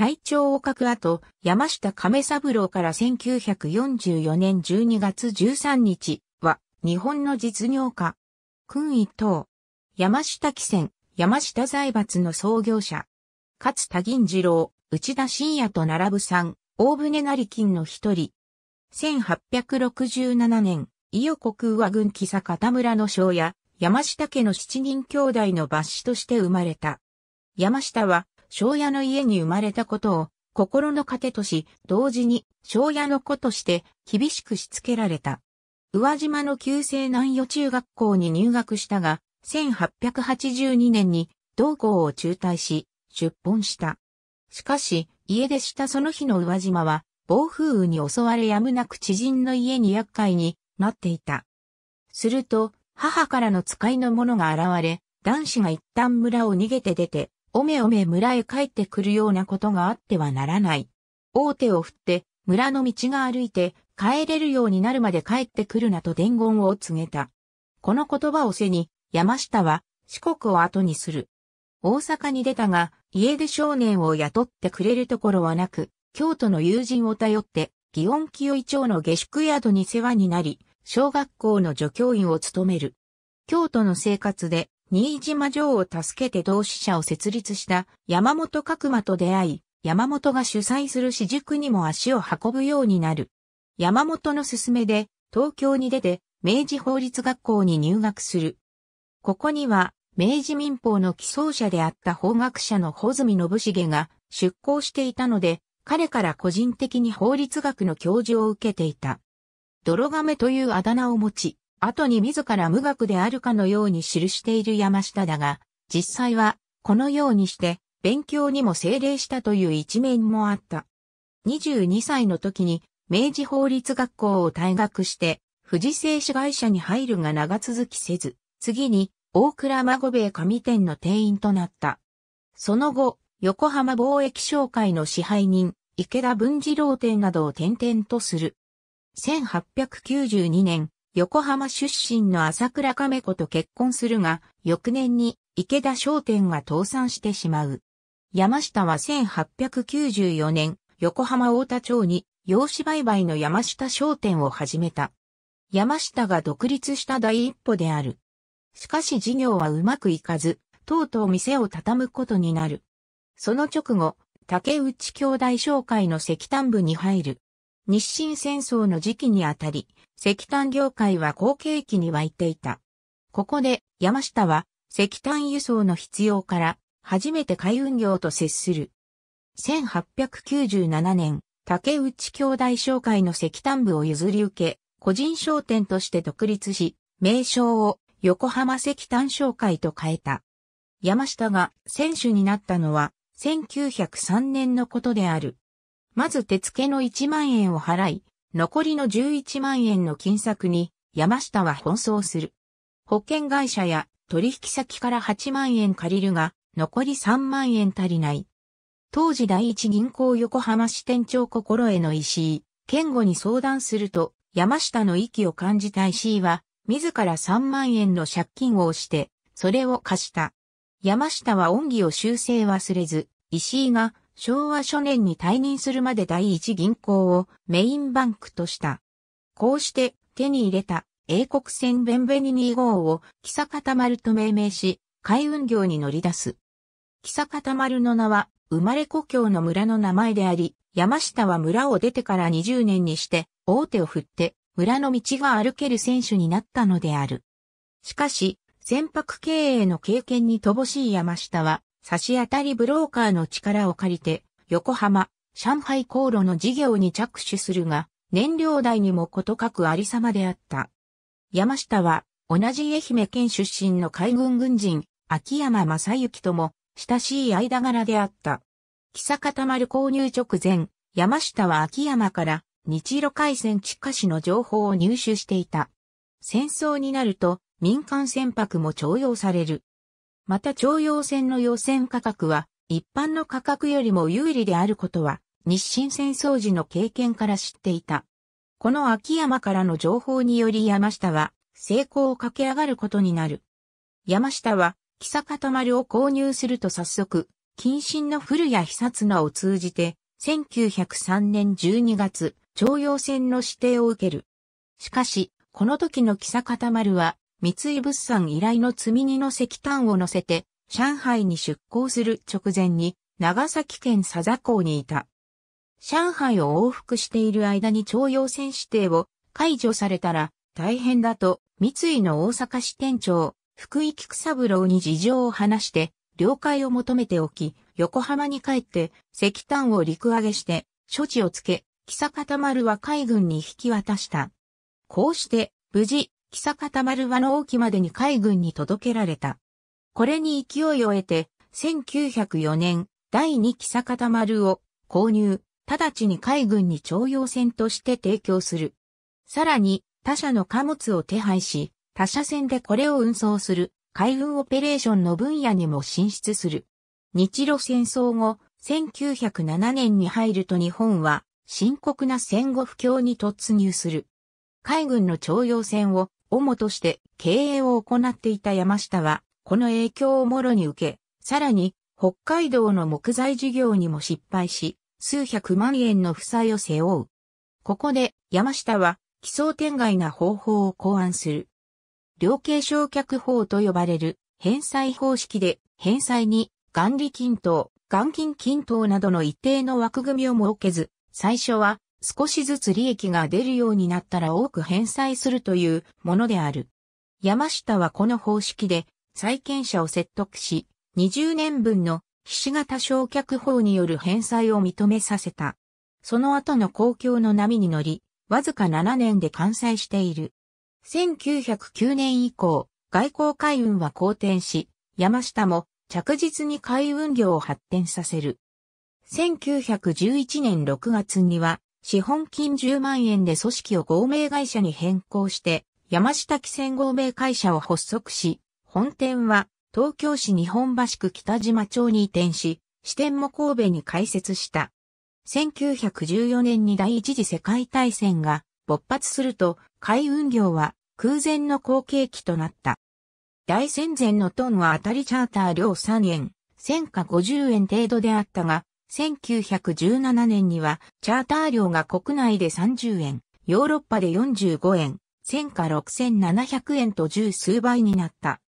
隊長を書く後、山下亀三郎から1944年12月13日は、日本の実業家、君一等、山下汽船、山下財閥の創業者、勝田銀次郎、内田信也と並ぶ三、大船成金の一人。1867年、伊予国上軍木坂田村の庄や、山下家の七人兄弟の抜子として生まれた。山下は、庄屋の家に生まれたことを心の糧とし、同時に庄屋の子として厳しくしつけられた。宇和島の旧西南予中学校に入学したが、1882年に同校を中退し、出奔した。しかし、家出したその日の宇和島は、暴風雨に襲われやむなく知人の家に厄介になっていた。すると、母からの使いの者が現れ、男子が一旦村を逃げて出て、おめおめ村へ帰ってくるようなことがあってはならない。大手を振って村の道が歩いて帰れるようになるまで帰ってくるなと伝言を告げた。この言葉を背に山下は四国を後にする。大阪に出たが家出少年を雇ってくれるところはなく、京都の友人を頼って祇園清井町の下宿宿に世話になり、小学校の助教員を務める。京都の生活で新島城を助けて同志社を設立した山本角馬と出会い、山本が主催する私塾にも足を運ぶようになる。山本の勧めで、東京に出て、明治法律学校に入学する。ここには、明治民法の起草者であった法学者の穂積信繁が出向していたので、彼から個人的に法律学の教授を受けていた。泥亀というあだ名を持ち、後に自ら無学であるかのように記している山下だが、実際は、このようにして、勉強にも精霊したという一面もあった。22歳の時に、明治法律学校を退学して、富士製紙会社に入るが長続きせず、次に、大倉孫兵衛紙店の店員となった。その後、横浜貿易商会の支配人、池田文次郎店などを転々とする。1892年、横浜出身の朝倉亀子と結婚するが、翌年に池田商店が倒産してしまう。山下は1894年、横浜大田町に養子売買の山下商店を始めた。山下が独立した第一歩である。しかし事業はうまくいかず、とうとう店を畳むことになる。その直後、竹内兄弟商会の石炭部に入る。日清戦争の時期にあたり、石炭業界は好景気に湧いていた。ここで山下は石炭輸送の必要から初めて海運業と接する。1897年、竹内兄弟商会の石炭部を譲り受け、個人商店として独立し、名称を横浜石炭商会と変えた。山下が選手になったのは1903年のことである。まず手付の1万円を払い、残りの11万円の金策に山下は奔走する。保険会社や取引先から8万円借りるが、残り3万円足りない。当時第一銀行横浜支店長心得の石井、健吾に相談すると、山下の息を感じた石井は、自ら3万円の借金をして、それを貸した。山下は恩義を修正忘れず、石井が昭和初年に退任するまで第一銀行をメインバンクとした。こうして手に入れた英国船ベンベニ2号を木坂たまると命名し、海運業に乗り出す。木坂たまるの名は生まれ故郷の村の名前であり、山下は村を出てから20年にして大手を振って村の道が歩ける選手になったのである。しかし、船舶経営の経験に乏しい山下は差し当たりブローカーの力を借りて、横浜、上海航路の事業に着手するが、燃料代にもことかくありさまであった。山下は、同じ愛媛県出身の海軍軍人、秋山正幸とも、親しい間柄であった。木坂丸購入直前、山下は秋山から日露海戦地下市の情報を入手していた。戦争になると民間船舶も徴用される。また徴用船の予選価格は一般の価格よりも有利であることは日清戦争時の経験から知っていた。この秋山からの情報により山下は成功を駆け上がることになる。山下は、木坂た丸を購入すると早速、近親の古谷久綱を通じて、1903年12月、徴用船の指定を受ける。しかし、この時の木坂た丸は、三井物産依頼の積み荷の石炭を乗せて、上海に出港する直前に、長崎県佐々港にいた。上海を往復している間に徴用船指定を解除されたら大変だと三井の大阪支店長福井菊三郎に事情を話して了解を求めておき横浜に帰って石炭を陸揚げして処置をつけ、木坂田丸は海軍に引き渡した。こうして無事木坂田丸はの沖までに海軍に届けられた。これに勢いを得て、1904年、第2木坂田丸を購入、直ちに海軍に徴用船として提供する。さらに、他社の貨物を手配し、他社船でこれを運送する海運オペレーションの分野にも進出する。日露戦争後、1907年に入ると日本は深刻な戦後不況に突入する。海軍の徴用船を主として経営を行っていた山下は、この影響をもろに受け、さらに、北海道の木材事業にも失敗し、数百万円の負債を背負う。ここで、山下は、奇想天外な方法を考案する。量刑償却法と呼ばれる、返済方式で、返済に、元利均等、元金均等などの一定の枠組みを設けず、最初は少しずつ利益が出るようになったら多く返済するというものである。山下はこの方式で債権者を説得し、20年分の菱形償却法による返済を認めさせた。その後の公共の波に乗り、わずか7年で完済している。1909年以降、外交海運は好転し、山下も着実に海運業を発展させる。1911年6月には資本金10万円で組織を合名会社に変更して、山下汽船合名会社を発足し、本店は東京市日本橋区北島町に移転し、支店も神戸に開設した。1914年に第一次世界大戦が勃発すると、海運業は空前の後継期となった。大戦前のトンは当たりチャーター料3円、1000か50円程度であったが、1917年にはチャーター料が国内で30円、ヨーロッパで45円、1000か6700円と十数倍になった。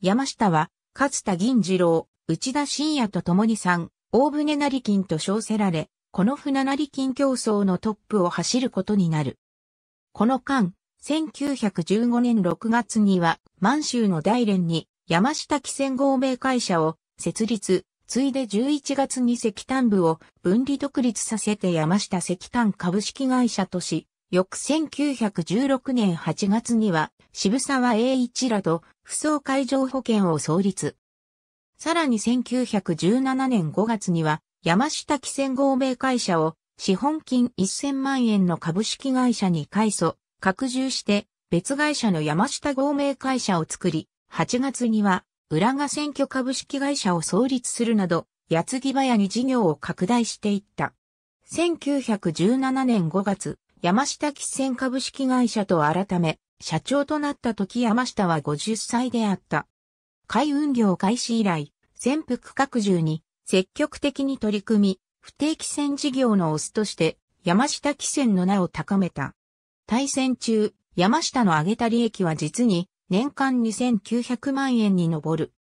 山下は、勝田銀次郎、内田信也と共に3、大船成金と称せられ、この船成金競争のトップを走ることになる。この間、1915年6月には、満州の大連に山下汽船合名会社を設立、ついで11月に石炭部を分離独立させて山下石炭株式会社とし、翌1916年8月には渋沢栄一らと不総会場保険を創立。さらに1917年5月には山下汽船合名会社を資本金1000万円の株式会社に改組、拡充して別会社の山下合名会社を作り、8月には浦賀選挙株式会社を創立するなど、矢継ぎ早に事業を拡大していった。1917年5月、山下喫船株式会社と改め、社長となった時山下は50歳であった。海運業開始以来、潜伏拡充に積極的に取り組み、不定期船事業のオスとして山下汽船の名を高めた。対戦中、山下の上げた利益は実に年間2900万円に上る。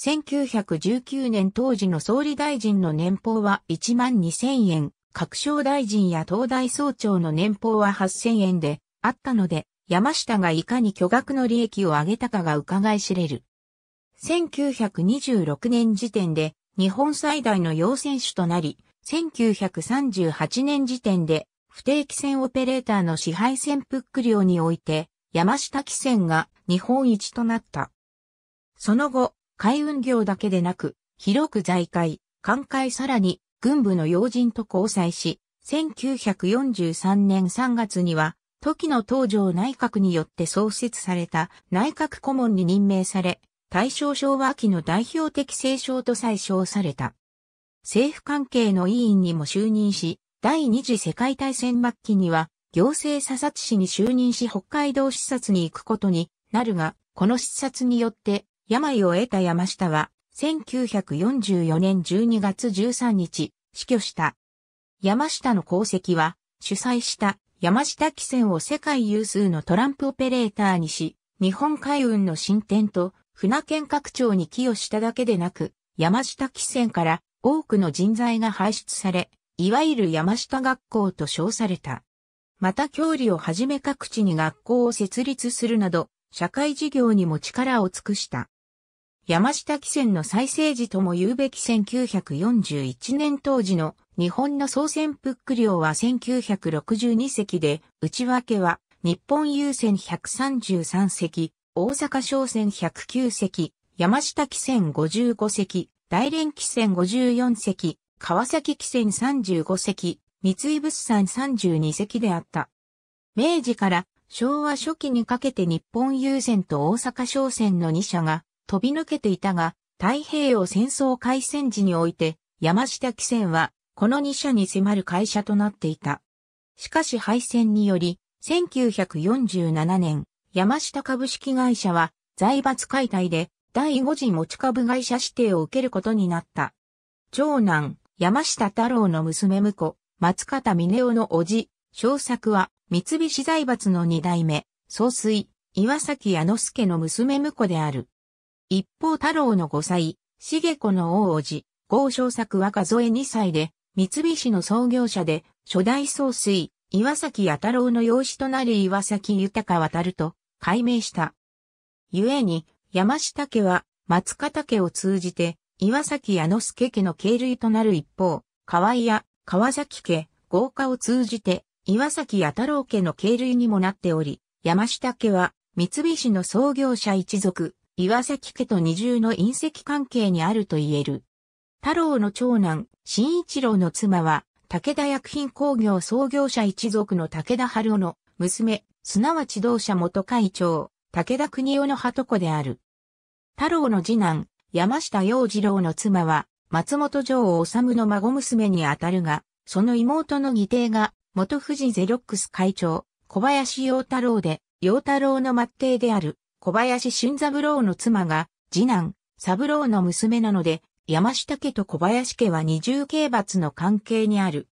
1919年当時の総理大臣の年俸は1万2000円、各省大臣や東大総長の年俸は8000円であったので、山下がいかに巨額の利益を上げたかが伺い知れる。1926年時点で日本最大の要選手となり、1938年時点で不定期船オペレーターの支配船プック量において、山下汽船が日本一となった。その後、海運業だけでなく、広く財界、艦海さらに、軍部の要人と交際し、1943年3月には、時の東条内閣によって創設された内閣顧問に任命され、大正昭和期の代表的政商と再称された。政府関係の委員にも就任し、第二次世界大戦末期には、行政査察士に就任し北海道視察に行くことになるが、この視察によって、病を得た山下は、1944年12月13日、死去した。山下の功績は、主催した山下汽船を世界有数のトランプオペレーターにし、日本海運の進展と船県拡張に寄与しただけでなく、山下汽船から多くの人材が排出され、いわゆる山下学校と称された。また郷里をはじめ各地に学校を設立するなど、社会事業にも力を尽くした。山下汽船の再生時とも言うべき1941年当時の日本の総船プック量は1962隻で、内訳は日本郵船133隻、大阪商船109隻、山下汽船55隻、大連汽船54隻、川崎汽船35隻、三井物産32隻であった。明治から昭和初期にかけて日本郵船と大阪商船の2社が飛び抜けていたが、太平洋戦争開戦時において、山下汽船は、この2社に迫る会社となっていた。しかし敗戦により、1947年、山下株式会社は、財閥解体で、第5次持ち株会社指定を受けることになった。長男、山下太郎の娘婿、松方峰夫の叔父、小作は、三菱財閥の二代目、総帥、岩崎矢之助の娘婿である。一方太郎の五歳、重子の大王子、豪商作若添え二歳で、三菱の創業者で、初代総帥、岩崎弥太郎の養子となり岩崎豊渡ると、改名した。故に、山下家は、松方家を通じて、岩崎弥之助家の系類となる一方、河合や川崎家、豪華を通じて、岩崎弥太郎家の経類にもなっており、山下家は三菱の創業者一族、岩崎家と二重の隕石関係にあると言える。太郎の長男、新一郎の妻は、武田薬品工業創業者一族の武田春夫の娘、すなわち同社元会長、武田国夫の鳩子である。太郎の次男、山下洋次郎の妻は、松本城治の孫娘にあたるが、その妹の義弟が元富士ゼロックス会長、小林洋太郎で、洋太郎の末弟である、小林俊三郎の妻が、次男、三郎の娘なので、山下家と小林家は二重刑罰の関係にある。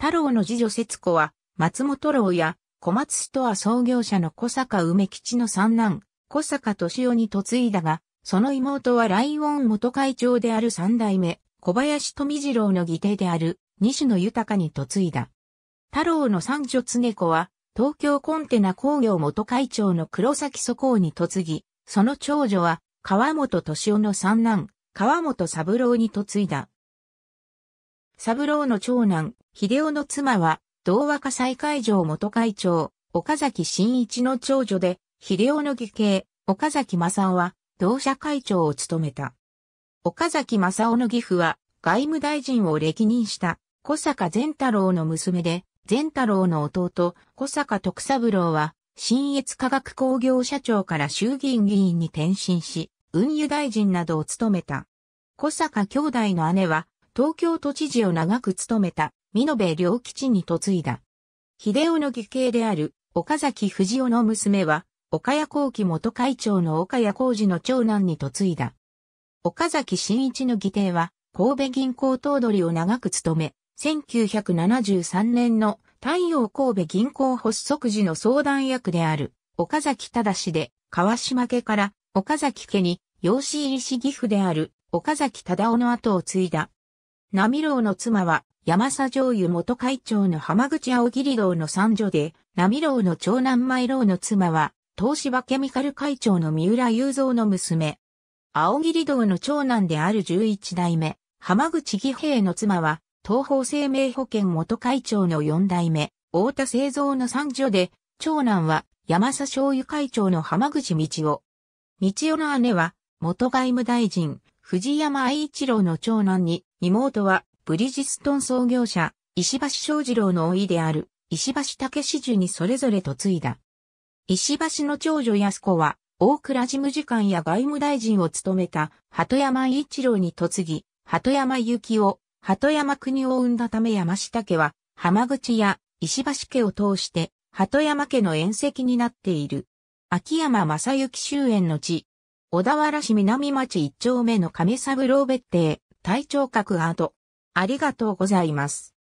太郎の次女節子は、松本郎や小松ストア創業者の小坂梅吉の三男、小坂敏夫に嫁いだが、その妹はライオン元会長である三代目、小林富次郎の義弟である、西野豊に嫁いだ。太郎の三女常子は、東京コンテナ工業元会長の黒崎祖公に嫁ぎ、その長女は、川本敏夫の三男、川本三郎に嫁いだ。三郎の長男、秀夫の妻は、同和家再会場元会長、岡崎真一の長女で、秀夫の義兄、岡崎正夫は、同社会長を務めた。岡崎正夫の義父は、外務大臣を歴任した、小坂善太郎の娘で、善太郎の弟、小坂徳三郎は、新越科学工業社長から衆議院議員に転身し、運輸大臣などを務めた。小坂兄弟の姉は、東京都知事を長く務めた、美濃部良吉に嫁いだ。秀夫の義兄である、岡崎藤夫の娘は、岡谷幸喜元会長の岡谷幸二の長男に嫁いだ。岡崎新一の義弟は、神戸銀行頭取を長く務め、1973年の太陽神戸銀行発足時の相談役である岡崎忠氏で川島家から岡崎家に養子入りし義父である岡崎忠夫の後を継いだ。波郎の妻は山佐上油元会長の浜口青桐郎の三女で、波郎の長男前郎の妻は東芝ケミカル会長の三浦雄三の娘。青桐堂の長男である十一代目、浜口義平の妻は、東方生命保険元会長の四代目、大田製造の三女で、長男は山佐醤油会長の浜口道夫。道夫の姉は、元外務大臣、藤山愛一郎の長男に、妹は、ブリジストン創業者、石橋正二郎の甥いである、石橋武史樹にそれぞれ嫁いだ。石橋の長女安子は、大倉事務次官や外務大臣を務めた、鳩山一郎に嫁ぎ、鳩山幸夫、鳩山国を生んだため山下家は、浜口や石橋家を通して、鳩山家の縁石になっている。秋山正幸終焉の地。小田原市南町一丁目の亀三郎別邸、隊長閣アート。ありがとうございます。